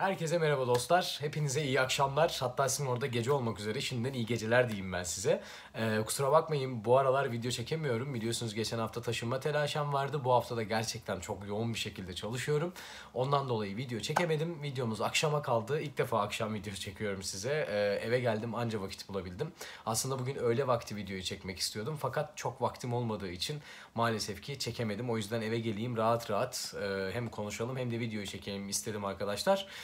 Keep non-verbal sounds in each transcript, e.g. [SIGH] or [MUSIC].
Herkese merhaba dostlar. Hepinize iyi akşamlar. Hatta sizin orada gece olmak üzere. Şimdiden iyi geceler diyeyim ben size. Ee, kusura bakmayın bu aralar video çekemiyorum. Biliyorsunuz geçen hafta taşınma telaşım vardı. Bu hafta da gerçekten çok yoğun bir şekilde çalışıyorum. Ondan dolayı video çekemedim. Videomuz akşama kaldı. İlk defa akşam video çekiyorum size. Ee, eve geldim anca vakit bulabildim. Aslında bugün öğle vakti videoyu çekmek istiyordum. Fakat çok vaktim olmadığı için maalesef ki çekemedim. O yüzden eve geleyim rahat rahat e, hem konuşalım hem de videoyu çekeyim istedim arkadaşlar.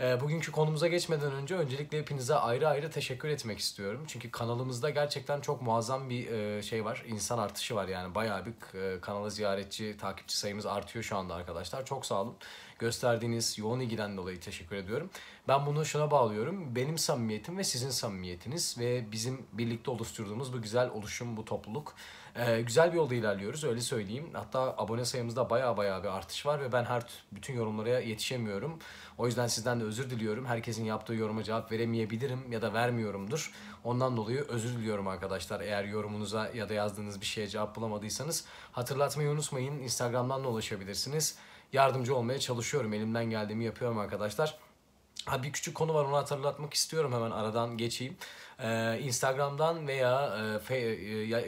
Ee, bugünkü konumuza geçmeden önce öncelikle hepinize ayrı ayrı teşekkür etmek istiyorum. Çünkü kanalımızda gerçekten çok muazzam bir e, şey var. İnsan artışı var yani. Bayağı bir e, kanala ziyaretçi, takipçi sayımız artıyor şu anda arkadaşlar. Çok sağ olun. Gösterdiğiniz yoğun ilgiden dolayı teşekkür ediyorum. Ben bunu şuna bağlıyorum. Benim samimiyetim ve sizin samimiyetiniz ve bizim birlikte oluşturduğumuz bu güzel oluşum, bu topluluk. Ee, güzel bir yolda ilerliyoruz öyle söyleyeyim. Hatta abone sayımızda baya baya bir artış var ve ben her bütün yorumlara yetişemiyorum. O yüzden sizden de de özür diliyorum. Herkesin yaptığı yoruma cevap veremeyebilirim ya da vermiyorumdur. Ondan dolayı özür diliyorum arkadaşlar. Eğer yorumunuza ya da yazdığınız bir şeye cevap bulamadıysanız hatırlatmayı unutmayın. Instagram'dan da ulaşabilirsiniz. Yardımcı olmaya çalışıyorum. Elimden geldiğimi yapıyorum arkadaşlar. Ha bir küçük konu var onu hatırlatmak istiyorum hemen aradan geçeyim. Ee, Instagram'dan veya e, e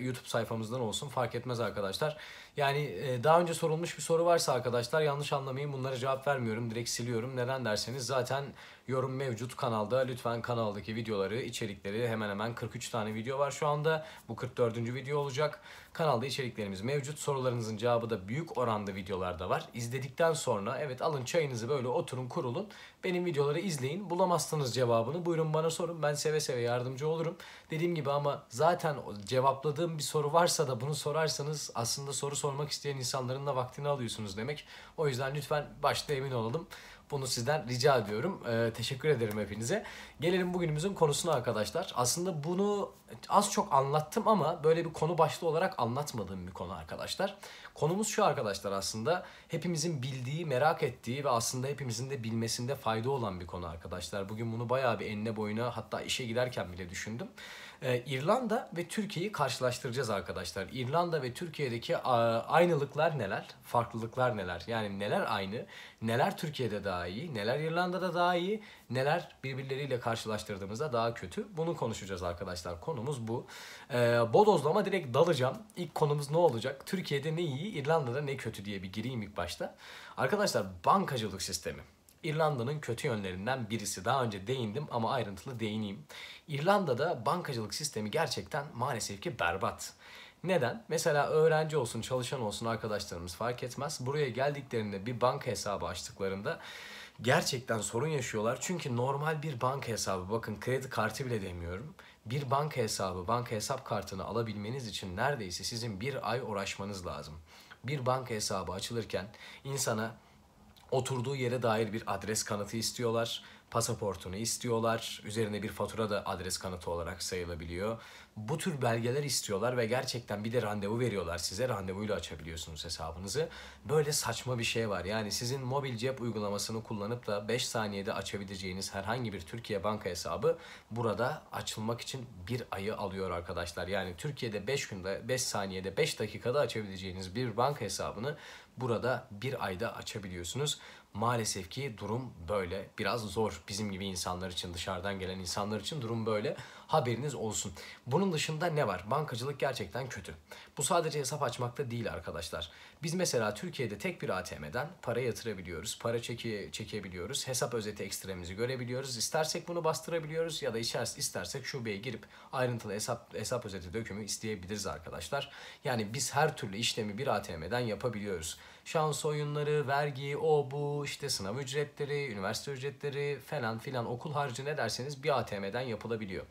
YouTube sayfamızdan olsun fark etmez arkadaşlar yani e, daha önce sorulmuş bir soru varsa arkadaşlar yanlış anlamayın bunlara cevap vermiyorum direkt siliyorum. Neden derseniz zaten yorum mevcut kanalda. Lütfen kanaldaki videoları, içerikleri hemen hemen 43 tane video var şu anda. Bu 44. video olacak. Kanalda içeriklerimiz mevcut. Sorularınızın cevabı da büyük oranda videolarda var. İzledikten sonra evet alın çayınızı böyle oturun kurulun. Benim videoları izleyin. Bulamazsınız cevabını. Buyurun bana sorun. Ben seve seve yardımcı olurum. Dediğim gibi ama zaten cevapladığım bir soru varsa da bunu sorarsanız aslında soru sormak isteyen insanların da vaktini alıyorsunuz demek. O yüzden lütfen başta emin olalım. Bunu sizden rica ediyorum. Ee, teşekkür ederim hepinize. Gelelim bugünümüzün konusuna arkadaşlar. Aslında bunu az çok anlattım ama böyle bir konu başlığı olarak anlatmadığım bir konu arkadaşlar. Konumuz şu arkadaşlar aslında hepimizin bildiği, merak ettiği ve aslında hepimizin de bilmesinde fayda olan bir konu arkadaşlar. Bugün bunu bayağı bir enine boyuna hatta işe giderken bile düşündüm. Ee, İrlanda ve Türkiye'yi karşılaştıracağız arkadaşlar. İrlanda ve Türkiye'deki aynılıklar neler? Farklılıklar neler? Yani neler aynı? Neler Türkiye'de daha iyi? Neler İrlanda'da daha iyi? neler birbirleriyle karşılaştırdığımızda daha kötü. Bunu konuşacağız arkadaşlar. Konumuz bu. Ee, bodozlama direkt dalacağım. İlk konumuz ne olacak? Türkiye'de ne iyi, İrlanda'da ne kötü diye bir gireyim ilk başta. Arkadaşlar bankacılık sistemi. İrlanda'nın kötü yönlerinden birisi. Daha önce değindim ama ayrıntılı değineyim. İrlanda'da bankacılık sistemi gerçekten maalesef ki berbat. Neden? Mesela öğrenci olsun, çalışan olsun arkadaşlarımız fark etmez. Buraya geldiklerinde bir banka hesabı açtıklarında gerçekten sorun yaşıyorlar. Çünkü normal bir banka hesabı bakın kredi kartı bile demiyorum. Bir banka hesabı, banka hesap kartını alabilmeniz için neredeyse sizin bir ay uğraşmanız lazım. Bir banka hesabı açılırken insana oturduğu yere dair bir adres kanıtı istiyorlar. Pasaportunu istiyorlar. Üzerine bir fatura da adres kanıtı olarak sayılabiliyor. Bu tür belgeler istiyorlar ve gerçekten bir de randevu veriyorlar size. Randevuyla açabiliyorsunuz hesabınızı. Böyle saçma bir şey var. Yani sizin mobil cep uygulamasını kullanıp da 5 saniyede açabileceğiniz herhangi bir Türkiye banka hesabı burada açılmak için bir ayı alıyor arkadaşlar. Yani Türkiye'de 5 günde 5 saniyede 5 dakikada açabileceğiniz bir banka hesabını burada bir ayda açabiliyorsunuz. Maalesef ki durum böyle. Biraz zor bizim gibi insanlar için, dışarıdan gelen insanlar için durum böyle. Haberiniz olsun. Bunun dışında ne var? Bankacılık gerçekten kötü. Bu sadece hesap açmakta değil arkadaşlar. Biz mesela Türkiye'de tek bir ATM'den para yatırabiliyoruz, para çeki çekebiliyoruz, hesap özeti ekstremizi görebiliyoruz. İstersek bunu bastırabiliyoruz ya da içeris istersek şubeye girip ayrıntılı hesap hesap özeti dökümü isteyebiliriz arkadaşlar. Yani biz her türlü işlemi bir ATM'den yapabiliyoruz şans oyunları, vergi, o bu, işte sınav ücretleri, üniversite ücretleri falan filan okul harcı ne derseniz bir ATM'den yapılabiliyor.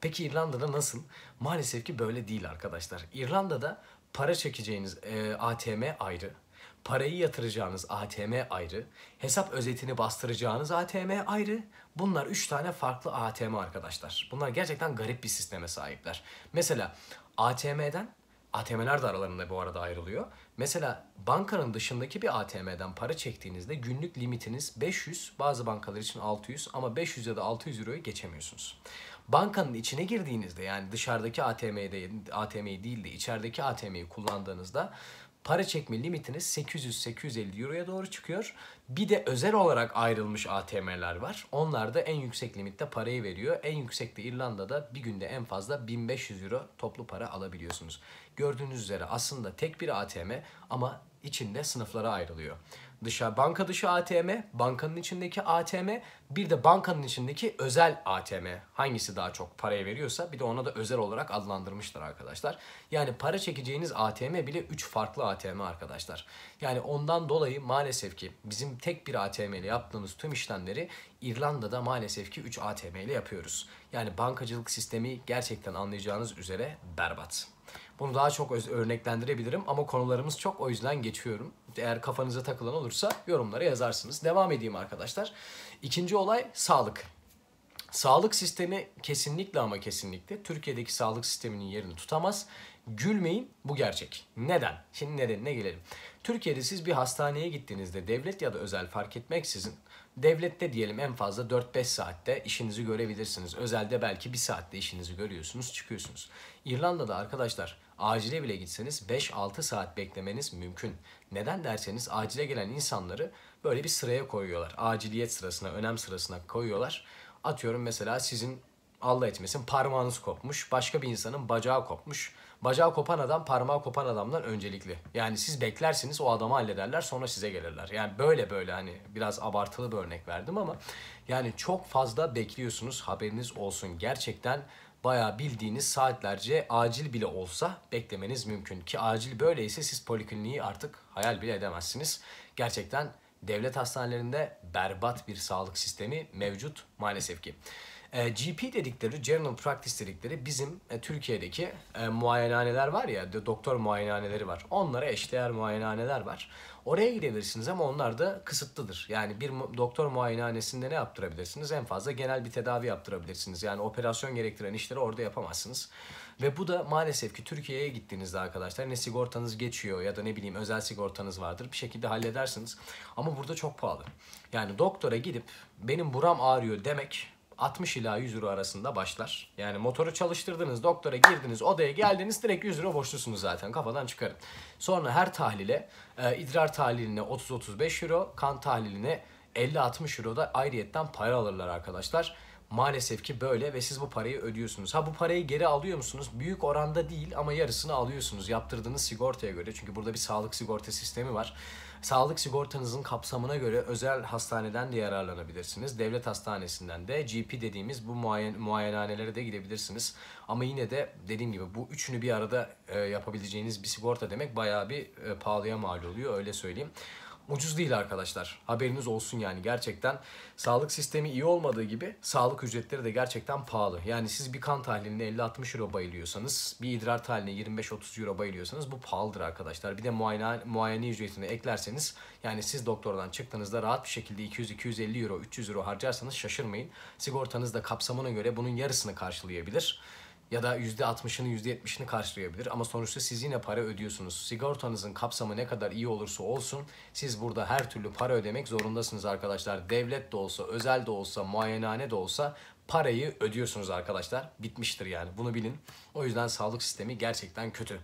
Peki İrlanda'da nasıl? Maalesef ki böyle değil arkadaşlar. İrlanda'da para çekeceğiniz e, ATM ayrı, parayı yatıracağınız ATM ayrı, hesap özetini bastıracağınız ATM ayrı. Bunlar 3 tane farklı ATM arkadaşlar. Bunlar gerçekten garip bir sisteme sahipler. Mesela ATM'den ATM'ler de aralarında bu arada ayrılıyor. Mesela bankanın dışındaki bir ATM'den para çektiğinizde günlük limitiniz 500, bazı bankalar için 600 ama 500 ya da 600 euroyu geçemiyorsunuz. Bankanın içine girdiğinizde yani dışarıdaki ATM'de ATM'yi değil de içerideki ATM'yi kullandığınızda para çekme limitiniz 800-850 euroya doğru çıkıyor. Bir de özel olarak ayrılmış ATM'ler var. Onlar da en yüksek limitte parayı veriyor. En yüksekte İrlanda'da bir günde en fazla 1500 euro toplu para alabiliyorsunuz. Gördüğünüz üzere aslında tek bir ATM ama içinde sınıflara ayrılıyor dışa banka dışı ATM, bankanın içindeki ATM, bir de bankanın içindeki özel ATM. Hangisi daha çok parayı veriyorsa bir de ona da özel olarak adlandırmışlar arkadaşlar. Yani para çekeceğiniz ATM bile 3 farklı ATM arkadaşlar. Yani ondan dolayı maalesef ki bizim tek bir ATM ile yaptığımız tüm işlemleri İrlanda'da maalesef ki 3 ATM ile yapıyoruz. Yani bankacılık sistemi gerçekten anlayacağınız üzere berbat. Bunu daha çok örneklendirebilirim ama konularımız çok o yüzden geçiyorum. Eğer kafanıza takılan olursa yorumlara yazarsınız. Devam edeyim arkadaşlar. İkinci olay sağlık. Sağlık sistemi kesinlikle ama kesinlikle Türkiye'deki sağlık sisteminin yerini tutamaz. Gülmeyin bu gerçek. Neden? Şimdi nedenine gelelim. Türkiye'de siz bir hastaneye gittiğinizde devlet ya da özel fark etmeksizin Devlette diyelim en fazla 4-5 saatte işinizi görebilirsiniz. Özelde belki 1 saatte işinizi görüyorsunuz, çıkıyorsunuz. İrlanda'da arkadaşlar acile bile gitseniz 5-6 saat beklemeniz mümkün. Neden derseniz acile gelen insanları böyle bir sıraya koyuyorlar. Aciliyet sırasına, önem sırasına koyuyorlar. Atıyorum mesela sizin Allah etmesin parmağınız kopmuş, başka bir insanın bacağı kopmuş Bacağı kopan adam parmağı kopan adamdan öncelikli. Yani siz beklersiniz o adamı hallederler sonra size gelirler. Yani böyle böyle hani biraz abartılı bir örnek verdim ama yani çok fazla bekliyorsunuz haberiniz olsun. Gerçekten bayağı bildiğiniz saatlerce acil bile olsa beklemeniz mümkün. Ki acil böyleyse siz polikliniği artık hayal bile edemezsiniz. Gerçekten devlet hastanelerinde berbat bir sağlık sistemi mevcut maalesef ki. E, GP dedikleri, General Practice dedikleri bizim e, Türkiye'deki e, muayenehaneler var ya, doktor muayenehaneleri var. Onlara eşdeğer muayenehaneler var. Oraya gidebilirsiniz ama onlar da kısıtlıdır. Yani bir doktor muayenehanesinde ne yaptırabilirsiniz? En fazla genel bir tedavi yaptırabilirsiniz. Yani operasyon gerektiren işleri orada yapamazsınız. Ve bu da maalesef ki Türkiye'ye gittiğinizde arkadaşlar ne sigortanız geçiyor ya da ne bileyim özel sigortanız vardır. Bir şekilde halledersiniz. Ama burada çok pahalı. Yani doktora gidip benim buram ağrıyor demek 60 ila 100 euro arasında başlar. Yani motoru çalıştırdınız, doktora girdiniz, odaya geldiniz direkt 100 euro borçlusunuz zaten kafadan çıkarın. Sonra her tahlile e, idrar tahliline 30-35 euro, kan tahliline 50-60 euro da ayrıyetten para alırlar arkadaşlar. Maalesef ki böyle ve siz bu parayı ödüyorsunuz. Ha bu parayı geri alıyor musunuz? Büyük oranda değil ama yarısını alıyorsunuz yaptırdığınız sigortaya göre. Çünkü burada bir sağlık sigorta sistemi var. Sağlık sigortanızın kapsamına göre özel hastaneden de yararlanabilirsiniz. Devlet hastanesinden de GP dediğimiz bu muayen, muayenehanelere de gidebilirsiniz. Ama yine de dediğim gibi bu üçünü bir arada e, yapabileceğiniz bir sigorta demek bayağı bir e, pahalıya mal oluyor öyle söyleyeyim. Ucuz değil arkadaşlar. Haberiniz olsun yani gerçekten. Sağlık sistemi iyi olmadığı gibi sağlık ücretleri de gerçekten pahalı. Yani siz bir kan tahliline 50-60 euro bayılıyorsanız, bir idrar tahliline 25-30 euro bayılıyorsanız bu pahalıdır arkadaşlar. Bir de muayene, muayene ücretini eklerseniz yani siz doktordan çıktığınızda rahat bir şekilde 200-250 euro, 300 euro harcarsanız şaşırmayın. Sigortanız da kapsamına göre bunun yarısını karşılayabilir ya da %60'ını %70'ini karşılayabilir ama sonuçta siz yine para ödüyorsunuz. Sigortanızın kapsamı ne kadar iyi olursa olsun siz burada her türlü para ödemek zorundasınız arkadaşlar. Devlet de olsa, özel de olsa, muayenehane de olsa parayı ödüyorsunuz arkadaşlar. Bitmiştir yani bunu bilin. O yüzden sağlık sistemi gerçekten kötü.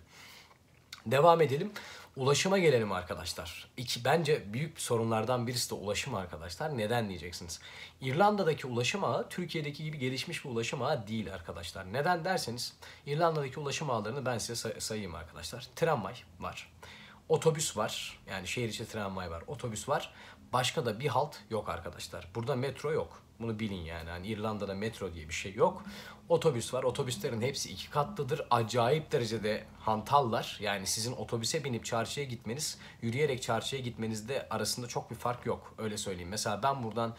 Devam edelim. Ulaşıma gelelim arkadaşlar. İki, bence büyük sorunlardan birisi de ulaşım arkadaşlar. Neden diyeceksiniz? İrlanda'daki ulaşım ağı Türkiye'deki gibi gelişmiş bir ulaşım ağı değil arkadaşlar. Neden derseniz İrlanda'daki ulaşım ağlarını ben size say- sayayım arkadaşlar. Tramvay var. Otobüs var. Yani şehir içi tramvay var. Otobüs var. Başka da bir halt yok arkadaşlar. Burada metro yok. Bunu bilin yani. Hani İrlanda'da metro diye bir şey yok. Otobüs var. Otobüslerin hepsi iki katlıdır. Acayip derecede hantallar. Yani sizin otobüse binip çarşıya gitmeniz, yürüyerek çarşıya gitmenizde arasında çok bir fark yok. Öyle söyleyeyim. Mesela ben buradan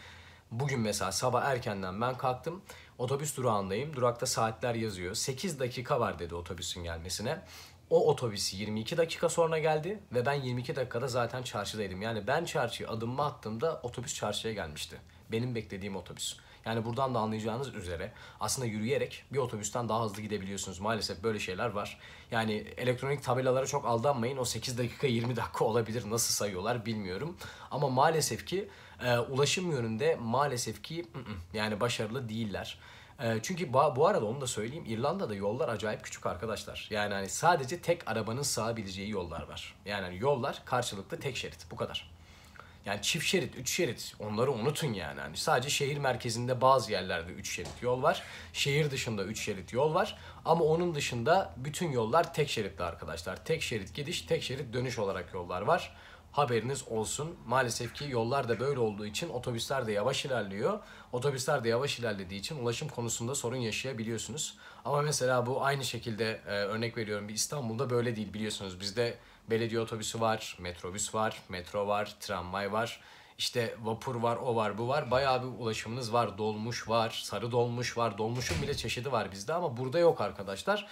bugün mesela sabah erkenden ben kalktım. Otobüs durağındayım. Durakta saatler yazıyor. 8 dakika var dedi otobüsün gelmesine. O otobüs 22 dakika sonra geldi ve ben 22 dakikada zaten çarşıdaydım. Yani ben çarşıya adımımı attığımda otobüs çarşıya gelmişti benim beklediğim otobüs. Yani buradan da anlayacağınız üzere aslında yürüyerek bir otobüsten daha hızlı gidebiliyorsunuz. Maalesef böyle şeyler var. Yani elektronik tabelalara çok aldanmayın. O 8 dakika 20 dakika olabilir. Nasıl sayıyorlar bilmiyorum. Ama maalesef ki e, ulaşım yönünde maalesef ki yani başarılı değiller. E, çünkü bu arada onu da söyleyeyim. İrlanda'da yollar acayip küçük arkadaşlar. Yani hani sadece tek arabanın sığabileceği yollar var. Yani yollar karşılıklı tek şerit. Bu kadar. Yani çift şerit, üç şerit onları unutun yani. yani. Sadece şehir merkezinde bazı yerlerde üç şerit yol var. Şehir dışında üç şerit yol var. Ama onun dışında bütün yollar tek şeritli arkadaşlar. Tek şerit gidiş, tek şerit dönüş olarak yollar var. Haberiniz olsun. Maalesef ki yollar da böyle olduğu için otobüsler de yavaş ilerliyor. Otobüsler de yavaş ilerlediği için ulaşım konusunda sorun yaşayabiliyorsunuz. Ama mesela bu aynı şekilde e, örnek veriyorum bir İstanbul'da böyle değil biliyorsunuz. Bizde belediye otobüsü var, metrobüs var, metro var, tramvay var. İşte vapur var, o var, bu var. Bayağı bir ulaşımınız var. Dolmuş var, sarı dolmuş var. Dolmuşun bile çeşidi var bizde ama burada yok arkadaşlar.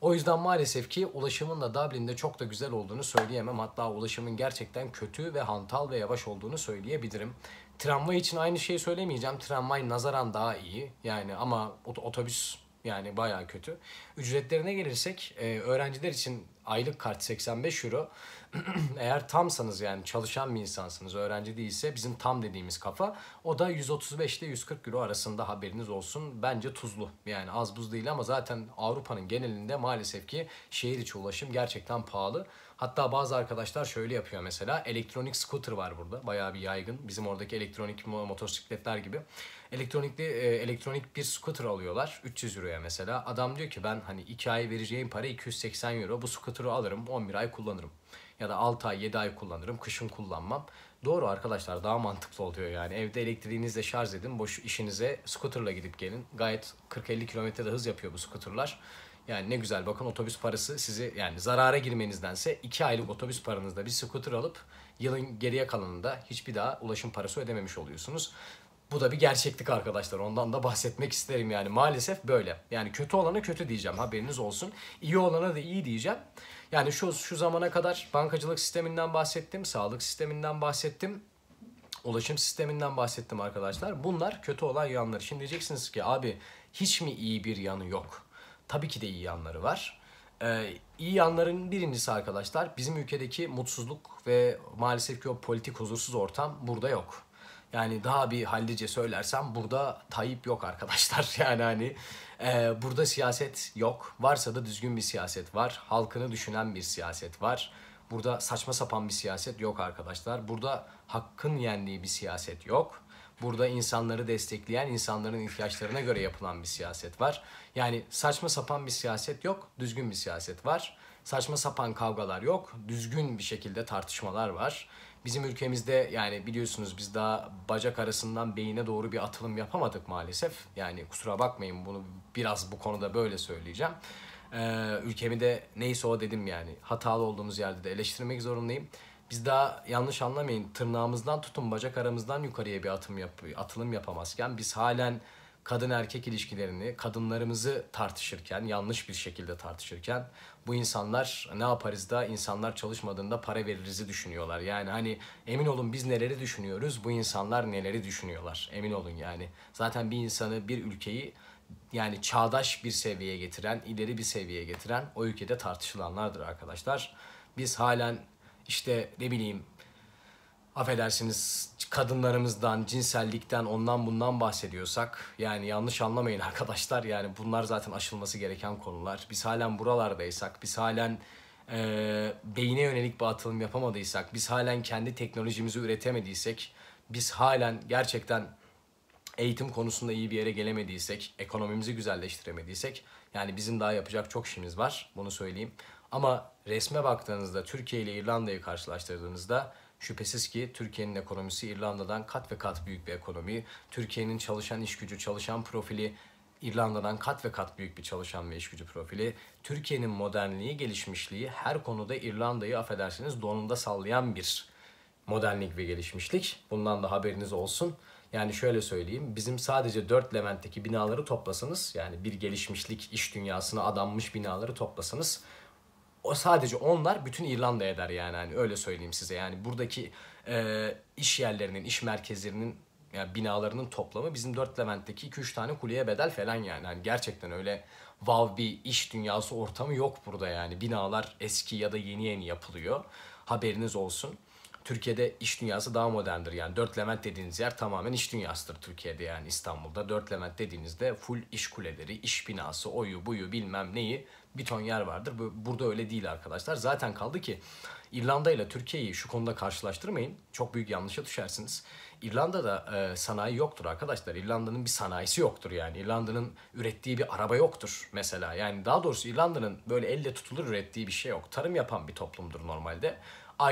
O yüzden maalesef ki ulaşımın da Dublin'de çok da güzel olduğunu söyleyemem. Hatta ulaşımın gerçekten kötü ve hantal ve yavaş olduğunu söyleyebilirim. Tramvay için aynı şeyi söylemeyeceğim. Tramvay nazaran daha iyi. Yani ama otobüs yani bayağı kötü. Ücretlerine gelirsek e, öğrenciler için Aylık kart 85 euro. [CLEARS THROAT] Eğer tamsanız yani çalışan bir insansınız, öğrenci değilse bizim tam dediğimiz kafa o da 135 ile 140 euro arasında haberiniz olsun. Bence tuzlu yani az buz değil ama zaten Avrupa'nın genelinde maalesef ki şehir içi ulaşım gerçekten pahalı. Hatta bazı arkadaşlar şöyle yapıyor mesela. Elektronik scooter var burada. Bayağı bir yaygın. Bizim oradaki elektronik motosikletler gibi. Elektronikli e, elektronik bir scooter alıyorlar. 300 euroya mesela. Adam diyor ki ben hani 2 ay vereceğim para 280 euro. Bu scooter'ı alırım. 11 ay kullanırım. Ya da 6 ay 7 ay kullanırım. Kışın kullanmam. Doğru arkadaşlar daha mantıklı oluyor yani. Evde elektriğinizle şarj edin. Boş işinize scooter'la gidip gelin. Gayet 40-50 kilometrede hız yapıyor bu scooter'lar. Yani ne güzel bakın otobüs parası sizi yani zarara girmenizdense 2 aylık otobüs paranızda bir scooter alıp yılın geriye kalanında hiçbir daha ulaşım parası ödememiş oluyorsunuz. Bu da bir gerçeklik arkadaşlar. Ondan da bahsetmek isterim yani. Maalesef böyle. Yani kötü olanı kötü diyeceğim haberiniz olsun. İyi olana da iyi diyeceğim. Yani şu, şu zamana kadar bankacılık sisteminden bahsettim, sağlık sisteminden bahsettim ulaşım sisteminden bahsettim arkadaşlar. Bunlar kötü olan yanları. Şimdi diyeceksiniz ki abi hiç mi iyi bir yanı yok? tabii ki de iyi yanları var. Ee, iyi yanların birincisi arkadaşlar bizim ülkedeki mutsuzluk ve maalesef ki o politik huzursuz ortam burada yok. Yani daha bir hallice söylersem burada Tayyip yok arkadaşlar. [LAUGHS] Yani hani e, burada siyaset yok. Varsa da düzgün bir siyaset var. Halkını düşünen bir siyaset var. Burada saçma sapan bir siyaset yok arkadaşlar. Burada hakkın yendiği bir siyaset yok. Burada insanları destekleyen, insanların ihtiyaçlarına göre yapılan bir siyaset var. Yani saçma sapan bir siyaset yok, düzgün bir siyaset var. Saçma sapan kavgalar yok, düzgün bir şekilde tartışmalar var. Bizim ülkemizde yani biliyorsunuz biz daha bacak arasından beyine doğru bir atılım yapamadık maalesef. Yani kusura bakmayın bunu biraz bu konuda böyle söyleyeceğim. Ee, ülkemi de neyse o dedim yani. Hatalı olduğumuz yerde de eleştirmek zorundayım. Biz daha yanlış anlamayın tırnağımızdan tutun bacak aramızdan yukarıya bir atım yap atılım yapamazken biz halen kadın erkek ilişkilerini, kadınlarımızı tartışırken, yanlış bir şekilde tartışırken bu insanlar ne yaparız da insanlar çalışmadığında para veririzi düşünüyorlar. Yani hani emin olun biz neleri düşünüyoruz, bu insanlar neleri düşünüyorlar. Emin olun yani. Zaten bir insanı, bir ülkeyi yani çağdaş bir seviyeye getiren, ileri bir seviyeye getiren o ülkede tartışılanlardır arkadaşlar. Biz halen işte ne bileyim affedersiniz kadınlarımızdan, cinsellikten, ondan bundan bahsediyorsak yani yanlış anlamayın [LAUGHS] arkadaşlar. Yani bunlar zaten aşılması gereken konular. Biz halen buralardaysak, biz halen e, beyine yönelik bir atılım yapamadıysak, biz halen kendi teknolojimizi üretemediysek, biz halen gerçekten eğitim konusunda iyi bir yere gelemediysek, ekonomimizi güzelleştiremediysek yani bizim daha yapacak çok işimiz var. Bunu söyleyeyim. Ama resme baktığınızda Türkiye ile İrlanda'yı karşılaştırdığınızda şüphesiz ki Türkiye'nin ekonomisi İrlanda'dan kat ve kat büyük bir ekonomi. Türkiye'nin çalışan iş gücü, çalışan profili İrlanda'dan kat ve kat büyük bir çalışan ve iş gücü profili. Türkiye'nin modernliği, gelişmişliği her konuda İrlanda'yı affedersiniz donunda sallayan bir modernlik ve gelişmişlik. Bundan da haberiniz olsun. Yani şöyle söyleyeyim. Bizim sadece 4 Levent'teki binaları toplasanız yani bir gelişmişlik iş dünyasına adanmış binaları toplasanız o sadece onlar bütün İrlanda eder yani hani öyle söyleyeyim size. Yani buradaki e, iş yerlerinin, iş merkezlerinin yani binalarının toplamı bizim 4 Levent'teki 2-3 tane kuleye bedel falan yani. yani. Gerçekten öyle wow bir iş dünyası ortamı yok burada yani. Binalar eski ya da yeni yeni yapılıyor. Haberiniz olsun. Türkiye'de iş dünyası daha moderndir. Yani 4 Levent dediğiniz yer tamamen iş dünyasıdır Türkiye'de yani İstanbul'da. 4 Levent dediğinizde full iş kuleleri, iş binası, oyu buyu bilmem neyi bir ton yer vardır. bu Burada öyle değil arkadaşlar. Zaten kaldı ki İrlanda ile Türkiye'yi şu konuda karşılaştırmayın. Çok büyük yanlışa düşersiniz. İrlanda'da e, sanayi yoktur arkadaşlar. İrlanda'nın bir sanayisi yoktur yani. İrlanda'nın ürettiği bir araba yoktur mesela. Yani daha doğrusu İrlanda'nın böyle elle tutulur ürettiği bir şey yok. Tarım yapan bir toplumdur normalde.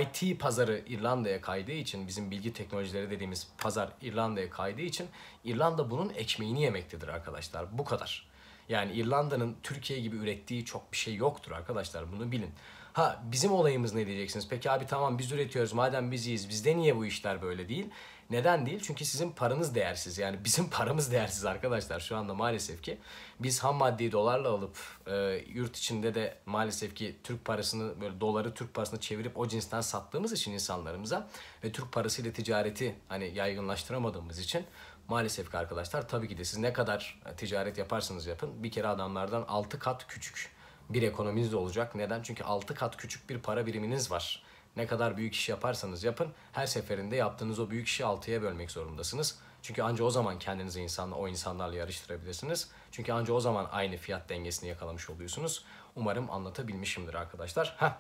IT pazarı İrlanda'ya kaydığı için bizim bilgi teknolojileri dediğimiz pazar İrlanda'ya kaydığı için İrlanda bunun ekmeğini yemektedir arkadaşlar. Bu kadar. Yani İrlanda'nın Türkiye gibi ürettiği çok bir şey yoktur arkadaşlar bunu bilin. Ha bizim olayımız ne diyeceksiniz? Peki abi tamam biz üretiyoruz madem biz iyiyiz bizde niye bu işler böyle değil? Neden değil? Çünkü sizin paranız değersiz. Yani bizim [LAUGHS] paramız değersiz arkadaşlar şu anda maalesef ki. Biz ham maddeyi dolarla alıp e, yurt içinde de maalesef ki Türk parasını böyle doları Türk parasına çevirip o cinsten sattığımız için insanlarımıza ve Türk parasıyla ticareti hani yaygınlaştıramadığımız için Maalesef ki arkadaşlar tabii ki de siz ne kadar e, ticaret yaparsanız yapın bir kere adamlardan 6 kat küçük bir ekonominiz olacak. Neden? Çünkü 6 kat küçük bir para biriminiz var. Ne kadar büyük iş yaparsanız yapın her seferinde yaptığınız o büyük işi 6'ya bölmek zorundasınız. Çünkü anca o zaman kendinizi insanla, o insanlarla yarıştırabilirsiniz. Çünkü anca o zaman aynı fiyat dengesini yakalamış oluyorsunuz. Umarım anlatabilmişimdir arkadaşlar. Heh.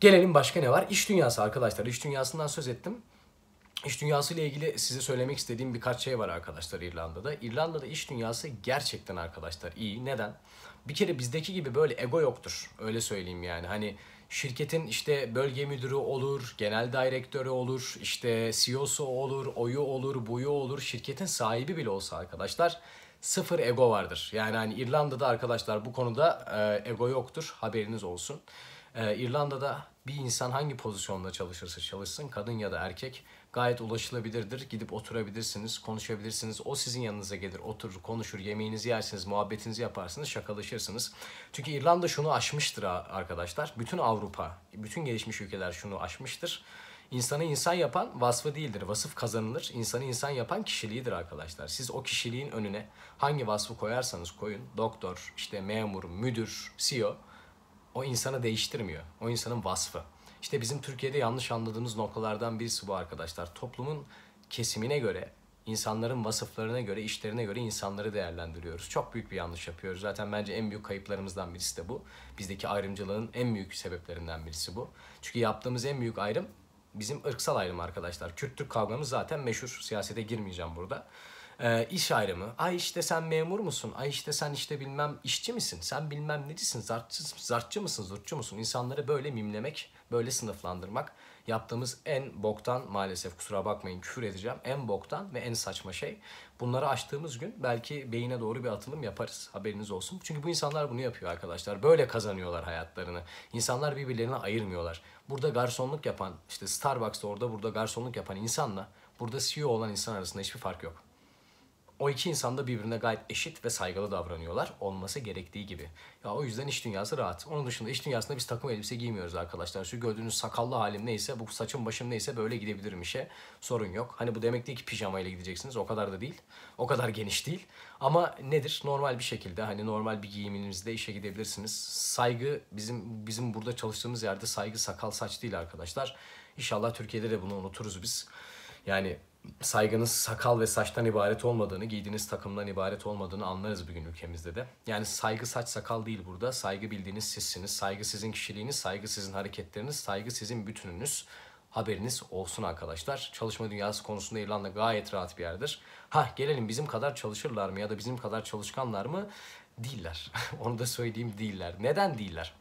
Gelelim başka ne var? İş dünyası arkadaşlar. İş dünyasından söz ettim. İş dünyası ile ilgili size söylemek istediğim birkaç şey var arkadaşlar İrlanda'da. İrlanda'da iş dünyası gerçekten arkadaşlar iyi. Neden? Bir kere bizdeki gibi böyle ego yoktur. Öyle söyleyeyim yani. Hani şirketin işte bölge müdürü olur, genel direktörü olur, işte CEO'su olur, oyu olur, buyu olur. Şirketin sahibi bile olsa arkadaşlar sıfır ego vardır. Yani hani İrlanda'da arkadaşlar bu konuda e, ego yoktur. Haberiniz olsun. Ee, İrlanda'da bir insan hangi pozisyonda çalışırsa çalışsın, kadın ya da erkek gayet ulaşılabilirdir. Gidip oturabilirsiniz, konuşabilirsiniz. O sizin yanınıza gelir, oturur, konuşur, yemeğinizi yersiniz, muhabbetinizi yaparsınız, şakalaşırsınız. Çünkü İrlanda şunu aşmıştır arkadaşlar. Bütün Avrupa, bütün gelişmiş ülkeler şunu aşmıştır. İnsanı insan yapan vasfı değildir. Vasıf kazanılır. İnsanı insan yapan kişiliğidir arkadaşlar. Siz o kişiliğin önüne hangi vasfı koyarsanız koyun. Doktor, işte memur, müdür, CEO o insanı değiştirmiyor. O insanın vasfı. İşte bizim Türkiye'de yanlış anladığımız noktalardan birisi bu arkadaşlar. Toplumun kesimine göre, insanların vasıflarına göre, işlerine göre insanları değerlendiriyoruz. Çok büyük bir yanlış yapıyoruz. Zaten bence en büyük kayıplarımızdan birisi de bu. Bizdeki ayrımcılığın en büyük sebeplerinden birisi bu. Çünkü yaptığımız en büyük ayrım bizim ırksal ayrım arkadaşlar. Kürt-Türk kavgamız zaten meşhur. Siyasete girmeyeceğim burada e, iş ayrımı. Ay işte sen memur musun? Ay işte sen işte bilmem işçi misin? Sen bilmem necisin? Zartçı, zartçı mısın? Zurtçu musun? İnsanları böyle mimlemek, böyle sınıflandırmak yaptığımız en boktan maalesef kusura bakmayın küfür edeceğim. En boktan ve en saçma şey. Bunları açtığımız gün belki beyine doğru bir atılım yaparız. Haberiniz olsun. Çünkü bu insanlar bunu yapıyor arkadaşlar. Böyle kazanıyorlar hayatlarını. İnsanlar birbirlerini ayırmıyorlar. Burada garsonluk yapan işte Starbucks'ta orada burada garsonluk yapan insanla burada CEO olan insan arasında hiçbir fark yok. O iki insan da birbirine gayet eşit ve saygılı davranıyorlar olması gerektiği gibi. Ya o yüzden iş dünyası rahat. Onun dışında iş dünyasında biz takım elbise giymiyoruz arkadaşlar. Şu gördüğünüz sakallı halim neyse, bu saçım başım neyse böyle gidebilirim işe. Sorun yok. Hani bu demek değil ki pijamayla gideceksiniz. O kadar da değil. O kadar geniş değil. Ama nedir? Normal bir şekilde hani normal bir giyiminizde işe gidebilirsiniz. Saygı bizim bizim burada çalıştığımız yerde saygı sakal saç değil arkadaşlar. İnşallah Türkiye'de de bunu unuturuz biz. Yani saygınız sakal ve saçtan ibaret olmadığını, giydiğiniz takımdan ibaret olmadığını anlarız bugün ülkemizde de. Yani saygı saç sakal değil burada. Saygı bildiğiniz sizsiniz. Saygı sizin kişiliğiniz, saygı sizin hareketleriniz, saygı sizin bütününüz. Haberiniz olsun arkadaşlar. Çalışma dünyası konusunda İrlanda gayet rahat bir yerdir. Ha gelelim bizim kadar çalışırlar mı ya da bizim kadar çalışkanlar mı? Değiller. [LAUGHS] Onu da söyleyeyim değiller. Neden değiller?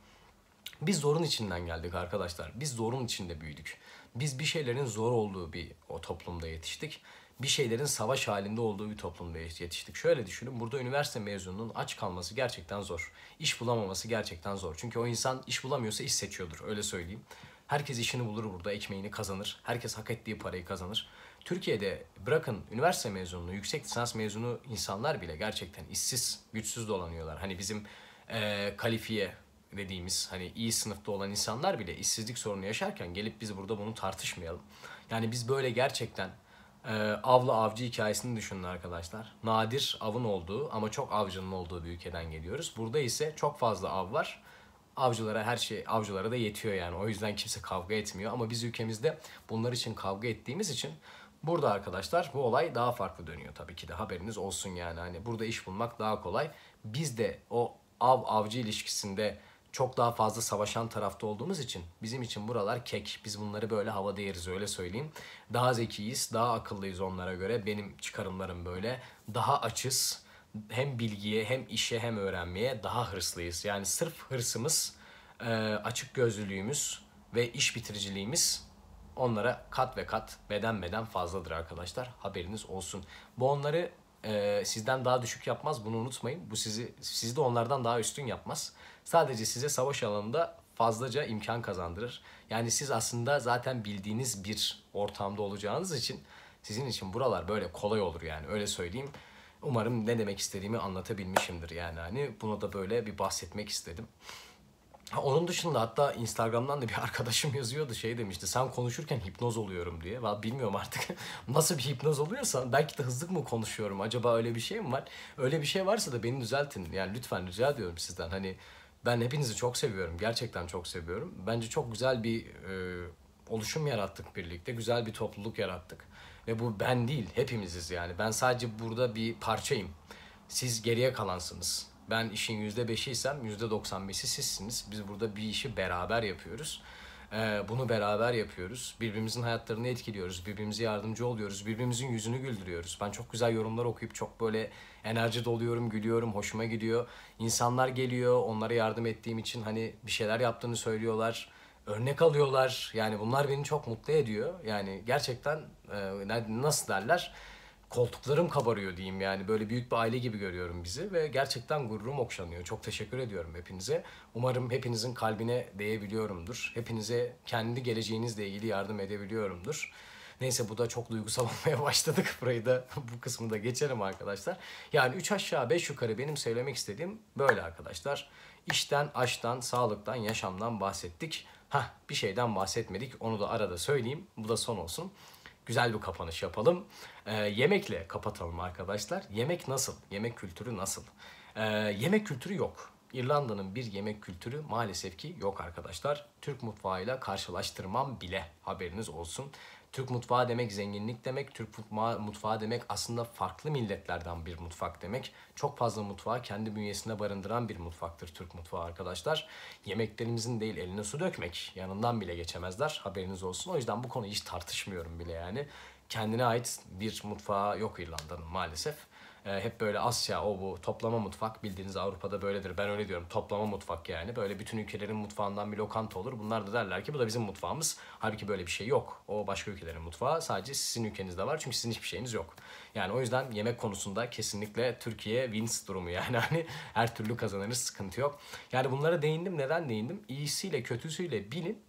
Biz zorun içinden geldik arkadaşlar. Biz zorun içinde büyüdük. Biz bir şeylerin zor olduğu bir o toplumda yetiştik. Bir şeylerin savaş halinde olduğu bir toplumda yetiştik. Şöyle düşünün burada üniversite mezununun aç kalması gerçekten zor. İş bulamaması gerçekten zor. Çünkü o insan iş bulamıyorsa iş seçiyordur öyle söyleyeyim. Herkes işini bulur burada, ekmeğini kazanır. Herkes hak ettiği parayı kazanır. Türkiye'de bırakın üniversite mezununu, yüksek lisans mezunu insanlar bile gerçekten işsiz, güçsüz dolanıyorlar. Hani bizim e, kalifiye, dediğimiz hani iyi sınıfta olan insanlar bile işsizlik sorunu yaşarken gelip biz burada bunu tartışmayalım. Yani biz böyle gerçekten e, avla avcı hikayesini düşünün arkadaşlar. Nadir avın olduğu ama çok avcının olduğu bir ülkeden geliyoruz. Burada ise çok fazla av var. Avcılara her şey avcılara da yetiyor yani. O yüzden kimse kavga etmiyor ama biz ülkemizde bunlar için kavga ettiğimiz için Burada arkadaşlar bu olay daha farklı dönüyor tabii ki de haberiniz olsun yani. Hani burada iş bulmak daha kolay. Biz de o av avcı ilişkisinde çok daha fazla savaşan tarafta olduğumuz için bizim için buralar kek. Biz bunları böyle havada yeriz öyle söyleyeyim. Daha zekiyiz, daha akıllıyız onlara göre. Benim çıkarımlarım böyle. Daha açız. Hem bilgiye hem işe hem öğrenmeye daha hırslıyız. Yani sırf hırsımız, e, açık gözlülüğümüz ve iş bitiriciliğimiz onlara kat ve kat beden beden fazladır arkadaşlar. Haberiniz olsun. Bu onları e, sizden daha düşük yapmaz. Bunu unutmayın. Bu sizi sizi de onlardan daha üstün yapmaz. Sadece size savaş alanında fazlaca imkan kazandırır. Yani siz aslında zaten bildiğiniz bir ortamda olacağınız için sizin için buralar böyle kolay olur yani öyle söyleyeyim. Umarım ne demek istediğimi anlatabilmişimdir yani hani buna da böyle bir bahsetmek istedim. Ha, onun dışında hatta Instagram'dan da bir [LAUGHS] arkadaşım yazıyordu şey demişti sen konuşurken hipnoz oluyorum diye. Ben bilmiyorum artık [LAUGHS] nasıl bir hipnoz oluyorsan belki de hızlık mı konuşuyorum acaba öyle bir şey mi var? Öyle bir şey varsa da beni düzeltin yani lütfen rica ediyorum sizden hani ben hepinizi çok seviyorum. Gerçekten çok seviyorum. Bence çok güzel bir e, oluşum yarattık birlikte. Güzel bir topluluk yarattık. Ve bu ben değil, hepimiziz yani. Ben sadece burada bir parçayım. Siz geriye kalansınız. Ben işin %5'iysem %95'i sizsiniz. Biz burada bir işi beraber yapıyoruz. Ee, bunu beraber yapıyoruz. Birbirimizin hayatlarını etkiliyoruz. Birbirimize yardımcı oluyoruz. Birbirimizin yüzünü güldürüyoruz. Ben çok güzel yorumlar okuyup çok böyle enerji doluyorum, gülüyorum, hoşuma gidiyor. İnsanlar geliyor, onlara yardım ettiğim için hani bir şeyler yaptığını söylüyorlar. Örnek alıyorlar. Yani bunlar beni çok mutlu ediyor. Yani gerçekten e, nasıl derler? koltuklarım kabarıyor diyeyim yani. Böyle büyük bir aile gibi görüyorum bizi ve gerçekten gururum okşanıyor. Çok teşekkür ediyorum hepinize. Umarım hepinizin kalbine değebiliyorumdur. Hepinize kendi geleceğinizle ilgili yardım edebiliyorumdur. Neyse bu da çok duygusal [LAUGHS] olmaya başladık. Burayı da [LAUGHS] bu kısmı da geçelim arkadaşlar. Yani 3 aşağı 5 yukarı benim söylemek istediğim böyle arkadaşlar. İşten, aştan, sağlıktan, yaşamdan bahsettik. Ha bir şeyden bahsetmedik. Onu da arada söyleyeyim. Bu da son olsun güzel bir kapanış yapalım. E, yemekle kapatalım arkadaşlar. Yemek nasıl? Yemek kültürü nasıl? E, yemek kültürü yok. İrlanda'nın bir yemek kültürü maalesef ki yok arkadaşlar. Türk mutfağıyla karşılaştırmam bile haberiniz olsun. Türk mutfağı demek zenginlik demek, Türk mutfağı, demek aslında farklı milletlerden bir mutfak demek. Çok fazla mutfağı kendi bünyesinde barındıran bir mutfaktır Türk mutfağı arkadaşlar. Yemeklerimizin değil eline su dökmek yanından bile geçemezler haberiniz olsun. O yüzden bu konuyu hiç tartışmıyorum bile yani. Kendine ait bir mutfağı yok İrlanda'nın maalesef. Ee, hep böyle Asya o bu toplama mutfak bildiğiniz Avrupa'da böyledir. Ben öyle diyorum toplama mutfak yani. Böyle bütün ülkelerin mutfağından bir lokanta olur. Bunlar da derler ki bu da bizim mutfağımız. Halbuki böyle bir şey yok. O başka ülkelerin mutfağı sadece sizin ülkenizde var. Çünkü sizin hiçbir şeyiniz yok. Yani o yüzden yemek konusunda kesinlikle Türkiye wins durumu yani. [LAUGHS] Hani her türlü kazanırız sıkıntı yok. Yani bunlara değindim. Neden değindim? İyisiyle kötüsüyle bilin.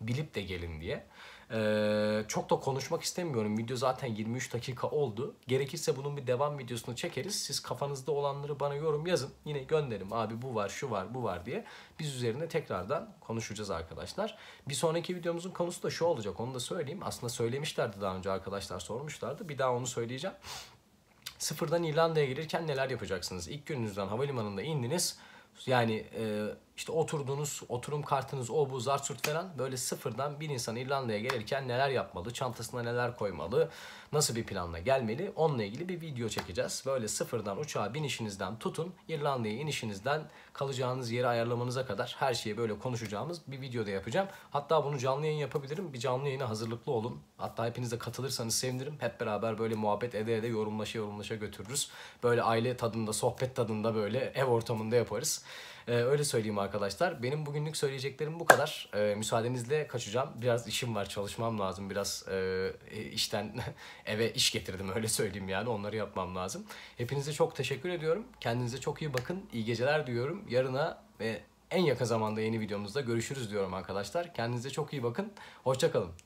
Bilip de gelin diye. Ee, çok da konuşmak istemiyorum. Video zaten 23 dakika oldu. Gerekirse bunun bir devam videosunu çekeriz. Siz kafanızda olanları bana yorum yazın. Yine gönderim abi bu var, şu var, bu var diye. Biz üzerine tekrardan konuşacağız arkadaşlar. Bir sonraki videomuzun konusu da şu olacak. Onu da söyleyeyim. Aslında söylemişlerdi daha önce arkadaşlar sormuşlardı. Bir daha onu söyleyeceğim. Sıfırdan İrlanda'ya gelirken neler yapacaksınız? İlk gününüzden havalimanında indiniz. Yani e, işte oturduğunuz, oturum kartınız, o bu, zart falan böyle sıfırdan bir insan İrlanda'ya gelirken neler yapmalı, çantasına neler koymalı, nasıl bir planla gelmeli onunla ilgili bir video çekeceğiz. Böyle sıfırdan uçağa binişinizden tutun, İrlanda'ya inişinizden kalacağınız yeri ayarlamanıza kadar her şeyi böyle konuşacağımız bir videoda yapacağım. Hatta bunu canlı yayın yapabilirim. Bir canlı yayına hazırlıklı olun. Hatta hepiniz de katılırsanız sevinirim. Hep beraber böyle muhabbet ede ede yorumlaşa yorumlaşa götürürüz. Böyle aile tadında, sohbet tadında böyle ev ortamında yaparız. Ee, öyle söyleyeyim arkadaşlar. Benim bugünlük söyleyeceklerim bu kadar. Ee, müsaadenizle kaçacağım. Biraz işim var, çalışmam lazım. Biraz e, e işten [LAUGHS] eve iş getirdim öyle söyleyeyim yani. Onları yapmam lazım. Hepinize çok teşekkür ediyorum. Kendinize çok iyi bakın. İyi geceler diyorum. Yarına ve en yakın zamanda yeni videomuzda görüşürüz diyorum arkadaşlar. Kendinize çok iyi bakın. Hoşçakalın.